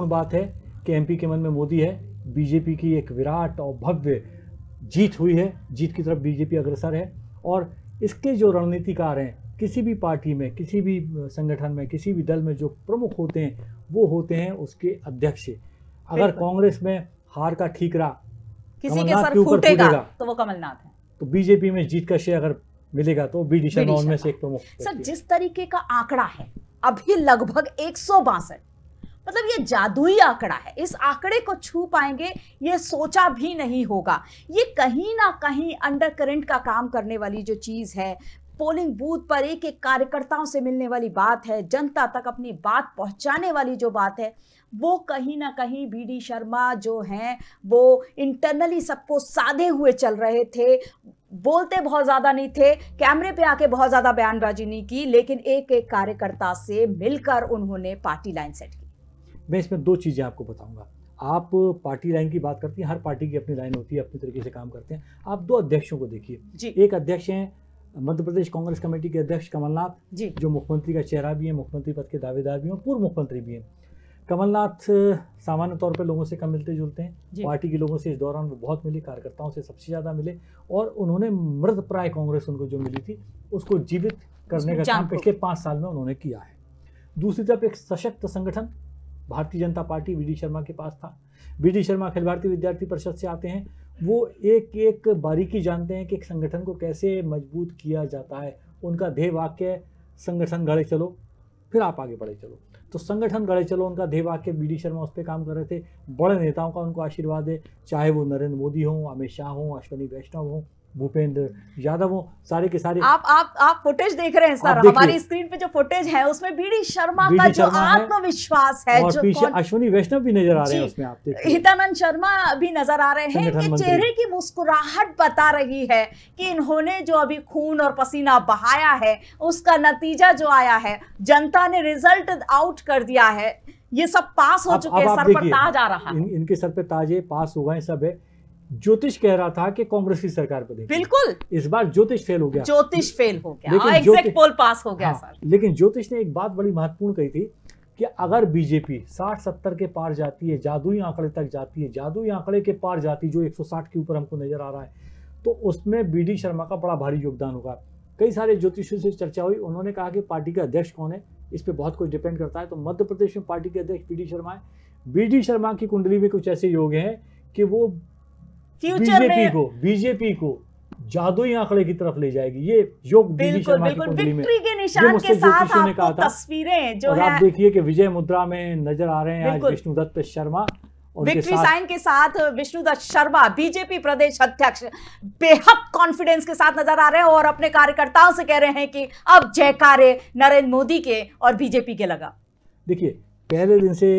बात है कि एमपी के मन में मोदी है बीजेपी की एक विराट और भव्य जीत हुई है जीत की तरफ बीजेपी अग्रसर है और इसके जो रणनीतिकार हैं किसी भी पार्टी में किसी भी संगठन में किसी भी दल में जो प्रमुख होते हैं वो होते हैं उसके अध्यक्ष अगर कांग्रेस में हार का ठीकरा किसी के ऊपर फूटेगा तो वो कमलनाथ है तो बीजेपी में जीत का श्रेय अगर मिलेगा तो बी डी शर्मा उनमें से एक प्रमुख सर जिस तरीके का आंकड़ा है अभी लगभग एक सौ बासठ मतलब ये जादुई आंकड़ा है इस आंकड़े को छू पाएंगे ये सोचा भी नहीं होगा ये कहीं ना कहीं अंडर करेंट का काम करने वाली जो चीज़ है पोलिंग बूथ पर एक एक कार्यकर्ताओं से मिलने वाली बात है जनता तक अपनी बात पहुंचाने वाली जो बात है वो कहीं ना कहीं बी डी शर्मा जो हैं वो इंटरनली सबको साधे हुए चल रहे थे बोलते बहुत ज़्यादा नहीं थे कैमरे पे आके बहुत ज़्यादा बयानबाजी नहीं की लेकिन एक एक कार्यकर्ता से मिलकर उन्होंने पार्टी लाइन सेट की मैं इसमें दो चीज़ें आपको बताऊंगा आप पार्टी लाइन की बात करती हैं हर पार्टी की अपनी लाइन होती है अपने तरीके से काम करते हैं आप दो अध्यक्षों को देखिए एक अध्यक्ष हैं मध्य प्रदेश कांग्रेस कमेटी के अध्यक्ष कमलनाथ जो मुख्यमंत्री का चेहरा भी है मुख्यमंत्री पद के दावेदार भी हैं पूर्व मुख्यमंत्री भी हैं कमलनाथ सामान्य तौर पर लोगों से कम मिलते जुलते हैं पार्टी के लोगों से इस दौरान वो बहुत मिले कार्यकर्ताओं से सबसे ज़्यादा मिले और उन्होंने मृत प्राय कांग्रेस उनको जो मिली थी उसको जीवित करने का काम पिछले पाँच साल में उन्होंने किया है दूसरी तरफ एक सशक्त संगठन भारतीय जनता पार्टी वी शर्मा के पास था वी शर्मा अखिल भारतीय विद्यार्थी परिषद से आते हैं वो एक एक बारीकी जानते हैं कि एक संगठन को कैसे मजबूत किया जाता है उनका ध्येय वाक्य संगठन गढ़े चलो फिर आप आगे बढ़े चलो तो संगठन गढ़े चलो उनका ध्येय वाक्य बी डी शर्मा उस पर काम कर रहे थे बड़े नेताओं का उनको आशीर्वाद है चाहे वो नरेंद्र मोदी हों अमित शाह हों अश्वनी वैष्णव हों भूपेंद्र यादव सारे के सारे आप आप आप फुटेज देख रहे हैं सर हमारी स्क्रीन पे जो फुटेज है उसमें बीडी शर्मा बीडी का जो आत्मविश्वास है और जो पीछे अश्विनी वैष्णव भी नजर आ रहे हैं उसमें आप हितानंद शर्मा भी नजर आ रहे हैं इनके चेहरे की मुस्कुराहट बता रही है कि इन्होंने जो अभी खून और पसीना बहाया है उसका नतीजा जो आया है जनता ने रिजल्ट आउट कर दिया है ये सब पास हो चुके हैं सर पर ताज आ रहा है इनके सर पे ताज है पास हुआ है सब है ज्योतिष कह रहा था कि कांग्रेस की सरकार बनेगी बिल्कुल इस बार ज्योतिष फेल हो गया ज्योतिष फेल हो गया लेकिन एग्जैक्ट पोल पास हो गया हाँ, सर लेकिन ज्योतिष ने एक बात बड़ी महत्वपूर्ण कही थी कि अगर बीजेपी 60-70 के पार जाती है जादुई आंकड़े तक जाती है जादुई आंकड़े के पार जाती जो 160 के ऊपर हमको नजर आ रहा है तो उसमें बी शर्मा का बड़ा भारी योगदान होगा कई सारे ज्योतिषियों से चर्चा हुई उन्होंने कहा कि पार्टी का अध्यक्ष कौन है इस पर बहुत कुछ डिपेंड करता है तो मध्य प्रदेश में पार्टी के अध्यक्ष बी शर्मा है बी शर्मा की कुंडली में कुछ ऐसे योग हैं कि वो बीजेपी को बीजेपी को जादुई आंकड़े की तरफ ले जाएगी ये योग बिल्कुल बिल्कुल विक्ट्री के निशान के साथ आपको तस्वीरें जो है आप देखिए कि विजय मुद्रा में नजर आ रहे हैं विष्णु दत्त शर्मा विक्ट्री साइन के साथ विष्णु दत्त शर्मा बीजेपी प्रदेश अध्यक्ष बेहद कॉन्फिडेंस के साथ नजर आ रहे हैं और अपने कार्यकर्ताओं से कह रहे हैं कि अब जयकारे नरेंद्र मोदी के और बीजेपी के लगा देखिए पहले दिन से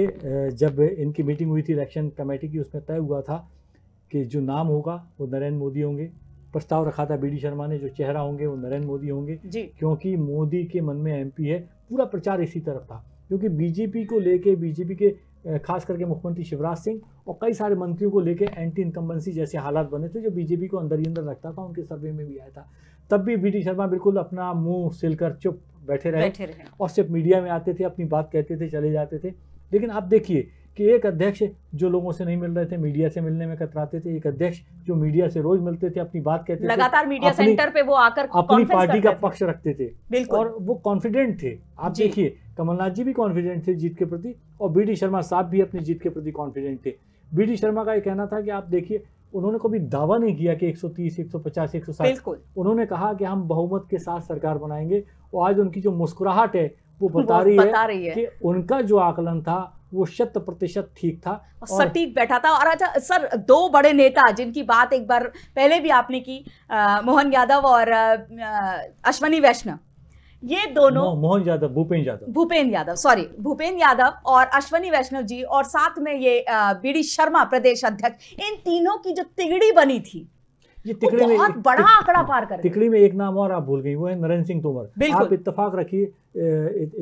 जब इनकी मीटिंग हुई थी इलेक्शन कमेटी की उसमें तय हुआ था कि जो नाम होगा वो नरेंद्र मोदी होंगे प्रस्ताव रखा था बी शर्मा ने जो चेहरा होंगे वो नरेंद्र मोदी होंगे क्योंकि मोदी के मन में एम है पूरा प्रचार इसी तरफ था क्योंकि बीजेपी को लेके बीजेपी के खास करके मुख्यमंत्री शिवराज सिंह और कई सारे मंत्रियों को लेके एंटी इनकम्बेंसी जैसे हालात बने थे जो बीजेपी को अंदर ही अंदर रखता था उनके सर्वे में भी आया था तब भी बी शर्मा बिल्कुल अपना मुंह सिलकर चुप बैठे रहे, बैठे रहे और सिर्फ मीडिया में आते थे अपनी बात कहते थे चले जाते थे लेकिन आप देखिए कि एक अध्यक्ष जो लोगों से नहीं मिल रहे थे मीडिया से मिलने में कतराते थे एक अध्यक्ष जो मीडिया से रोज मिलते थे अपनी बात कहते लगातार मीडिया सेंटर पे वो आकर अपनी पार्टी का पक्ष रखते थे और वो कॉन्फिडेंट थे आप देखिए कमलनाथ जी भी कॉन्फिडेंट थे जीत के प्रति और बी डी शर्मा साहब भी अपनी जीत के प्रति कॉन्फिडेंट थे बी डी शर्मा का ये कहना था कि आप देखिए उन्होंने कभी दावा नहीं किया कि 130, 150, 160 उन्होंने कहा कि हम बहुमत के साथ सरकार बनाएंगे और आज उनकी जो मुस्कुराहट है वो बता रही है, है कि उनका जो आकलन था वो शत प्रतिशत ठीक था सटीक बैठा था और अच्छा सर दो बड़े नेता जिनकी बात एक बार पहले भी आपने की आ, मोहन यादव और अश्वनी वैष्णव ये दोनों मोहन यादव भूपेन यादव भूपेन यादव सॉरी भूपेन यादव और अश्वनी वैष्णव जी और साथ में ये डी शर्मा प्रदेश अध्यक्ष इन तीनों की जो तिगड़ी बनी थी ये तिकड़ी में बहुत बड़ा आंकड़ा पार कर तिकड़ी में एक नाम और आप भूल गई वो है नरेंद्र सिंह तोमर आप इतफाक रखिए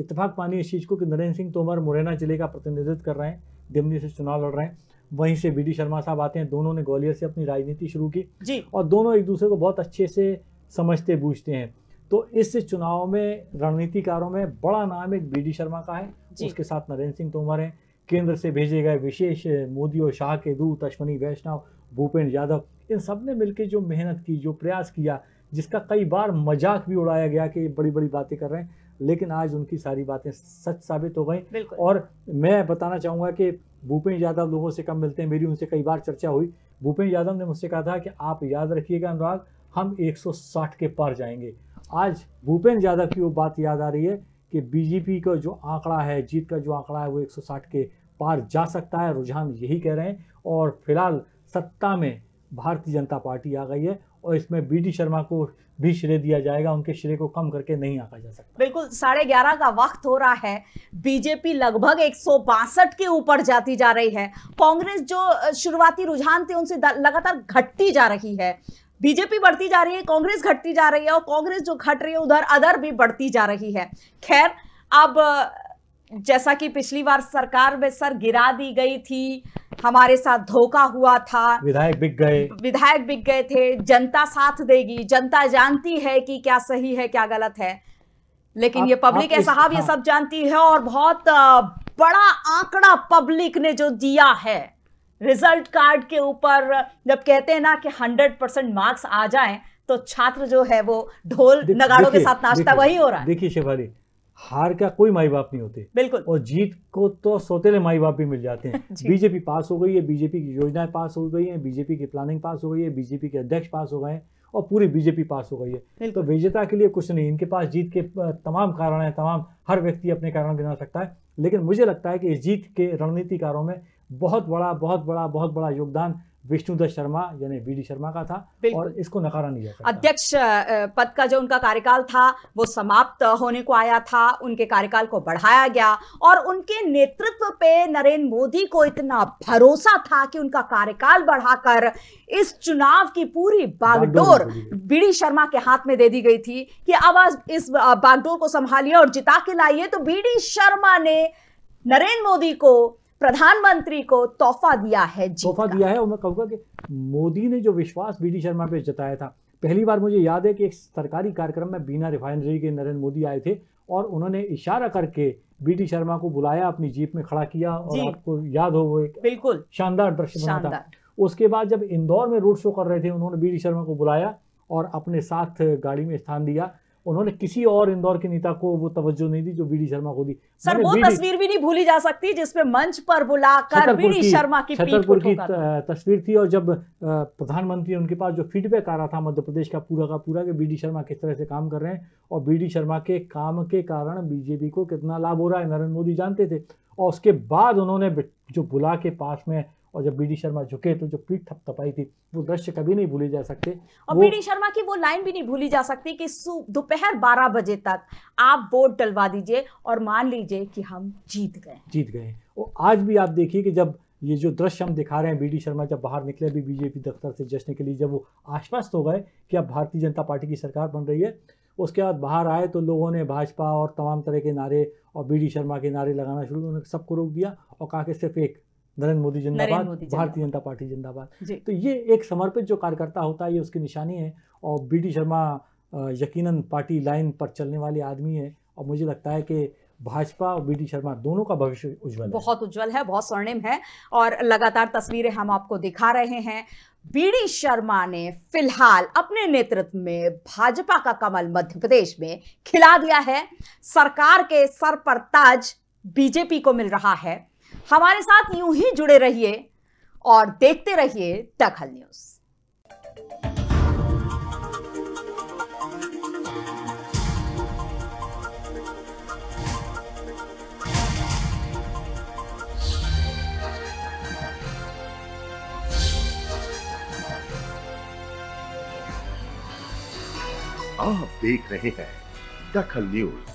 इतफाक पानी इस चीज़ को कि नरेंद्र सिंह तोमर मुरैना जिले का प्रतिनिधित्व कर रहे हैं दिमनी से चुनाव लड़ रहे हैं वहीं से बी शर्मा साहब आते हैं दोनों ने ग्वालियर से अपनी राजनीति शुरू की जी और दोनों एक दूसरे को बहुत अच्छे से समझते बूझते हैं तो इस चुनाव में रणनीतिकारों में बड़ा नाम एक बी शर्मा का है उसके साथ नरेंद्र सिंह तोमर हैं केंद्र से भेजे गए विशेष मोदी और शाह के दूत अश्वनी वैष्णव भूपेंद्र यादव इन सब ने मिलकर जो मेहनत की जो प्रयास किया जिसका कई बार मजाक भी उड़ाया गया कि बड़ी बड़ी बातें कर रहे हैं लेकिन आज उनकी सारी बातें सच साबित हो गई और मैं बताना चाहूँगा कि भूपेंद्र यादव लोगों से कम मिलते हैं मेरी उनसे कई बार चर्चा हुई भूपेंद्र यादव ने मुझसे कहा था कि आप याद रखिएगा अनुराग हम 160 के पार जाएंगे आज भूपेन यादव की वो बात याद आ रही है कि बीजेपी का जो आंकड़ा है जीत का जो आंकड़ा है वो 160 के पार जा सकता है रुझान यही कह रहे हैं और फिलहाल सत्ता में भारतीय जनता पार्टी आ गई है और इसमें बी डी शर्मा को भी श्रेय दिया जाएगा उनके श्रेय को कम करके नहीं आका जा सकता बिल्कुल साढ़े ग्यारह का वक्त हो रहा है बीजेपी लगभग एक के ऊपर जाती जा रही है कांग्रेस जो शुरुआती रुझान थे उनसे लगातार घटती जा रही है बीजेपी बढ़ती जा रही है कांग्रेस घटती जा रही है और कांग्रेस जो घट रही है उधर अदर भी बढ़ती जा रही है खैर अब जैसा कि पिछली बार सरकार में सर गिरा दी गई थी हमारे साथ धोखा हुआ था विधायक बिक गए विधायक बिक गए थे जनता साथ देगी जनता जानती है कि क्या सही है क्या गलत है लेकिन आप, ये पब्लिक है साहब हाँ। ये सब जानती है और बहुत बड़ा आंकड़ा पब्लिक ने जो दिया है रिजल्ट कार्ड के ऊपर जब कहते हैं ना कि 100 परसेंट मार्क्स आ जाएं तो छात्र जो है वो ढोल नगाड़ों के साथ नाचता वही हो रहा है देखिए शिवाली हार का कोई माई बाप नहीं होते बिल्कुल और जीत को तो सोतेले माई बाप भी मिल जाते हैं बीजेपी पास हो गई है बीजेपी की योजनाएं पास हो गई हैं बीजेपी की प्लानिंग पास हो गई है बीजेपी के अध्यक्ष पास हो गए हैं और पूरी बीजेपी पास हो गई है तो विजेता के लिए कुछ नहीं इनके पास जीत के तमाम कारण हैं तमाम हर व्यक्ति अपने कारण गिना सकता है लेकिन मुझे लगता है कि इस जीत के रणनीतिकारों में बहुत बड़ा बहुत बड़ा बहुत बड़ा योगदान विष्णुदत्त शर्मा यानी वी शर्मा का था और इसको नकारा नहीं जाता अध्यक्ष पद का जो उनका कार्यकाल था वो समाप्त होने को आया था उनके कार्यकाल को बढ़ाया गया और उनके नेतृत्व पे नरेंद्र मोदी को इतना भरोसा था कि उनका कार्यकाल बढ़ाकर इस चुनाव की पूरी बागडोर बीडी शर्मा के हाथ में दे दी गई थी कि अब इस बागडोर को संभालिए और जिता के लाइए तो बीडी शर्मा ने नरेंद्र मोदी को प्रधानमंत्री को तोहफा दिया है तोहफा दिया है और मैं कहूंगा कि मोदी ने जो विश्वास बी डी शर्मा पे जताया था पहली बार मुझे याद है कि एक सरकारी कार्यक्रम में बिना रिफाइनरी के नरेंद्र मोदी आए थे और उन्होंने इशारा करके बी शर्मा को बुलाया अपनी जीप में खड़ा किया और आपको याद हो वो एक बिल्कुल शानदार दृश्य बना था उसके बाद जब इंदौर में रोड शो कर रहे थे उन्होंने बी शर्मा को बुलाया और अपने साथ गाड़ी में स्थान दिया उन्होंने किसी और इंदौर के नेता को वो तवज्जो नहीं दी जो बी शर्मा को दी सर वो तस्वीर भी नहीं भूली जा सकती जिसपे मंच पर बुलाकर बी शर्मा की छतरपुर की तस्वीर थी और जब प्रधानमंत्री उनके पास जो फीडबैक आ रहा था मध्य प्रदेश का पूरा का पूरा कि बी शर्मा किस तरह से काम कर रहे हैं और बी शर्मा के काम के कारण बीजेपी को कितना लाभ हो रहा है नरेंद्र मोदी जानते थे और उसके बाद उन्होंने जो बुला के पास में और जब बीडी शर्मा झुके तो जो पीठ थपथपाई थी वो दृश्य कभी नहीं भूले जा सकते और बीडी शर्मा की वो लाइन भी नहीं भूली जा सकती कि दोपहर बारह बजे तक आप वोट डलवा दीजिए और मान लीजिए कि हम जीत गए जीत गए और आज भी आप देखिए कि जब ये जो दृश्य हम दिखा रहे हैं बीडी शर्मा जब बाहर निकले भी बीजेपी दफ्तर से जश्न के लिए जब वो आश्वस्त हो गए कि अब भारतीय जनता पार्टी की सरकार बन रही है उसके बाद बाहर आए तो लोगों ने भाजपा और तमाम तरह के नारे और बीडी शर्मा के नारे लगाना शुरू उन्होंने सबको रोक दिया और कहा कि सिर्फ एक नरेंद्र मोदी जिंदाबाद भारतीय जनता पार्टी जिंदाबाद तो ये एक समर्पित जो कार्यकर्ता होता है ये उसकी निशानी है और बी डी शर्मा यकीनन पार्टी लाइन पर चलने वाले आदमी है और मुझे लगता है कि भाजपा और बी शर्मा दोनों का भविष्य उज्जवल बहुत उज्जवल है बहुत स्वर्णिम है और लगातार तस्वीरें हम आपको दिखा रहे हैं बीडी शर्मा ने फिलहाल अपने नेतृत्व में भाजपा का कमल मध्य प्रदेश में खिला दिया है सरकार के सर पर ताज बीजेपी को मिल रहा है हमारे साथ यूं ही जुड़े रहिए और देखते रहिए दखल न्यूज़ आप देख रहे हैं दखल न्यूज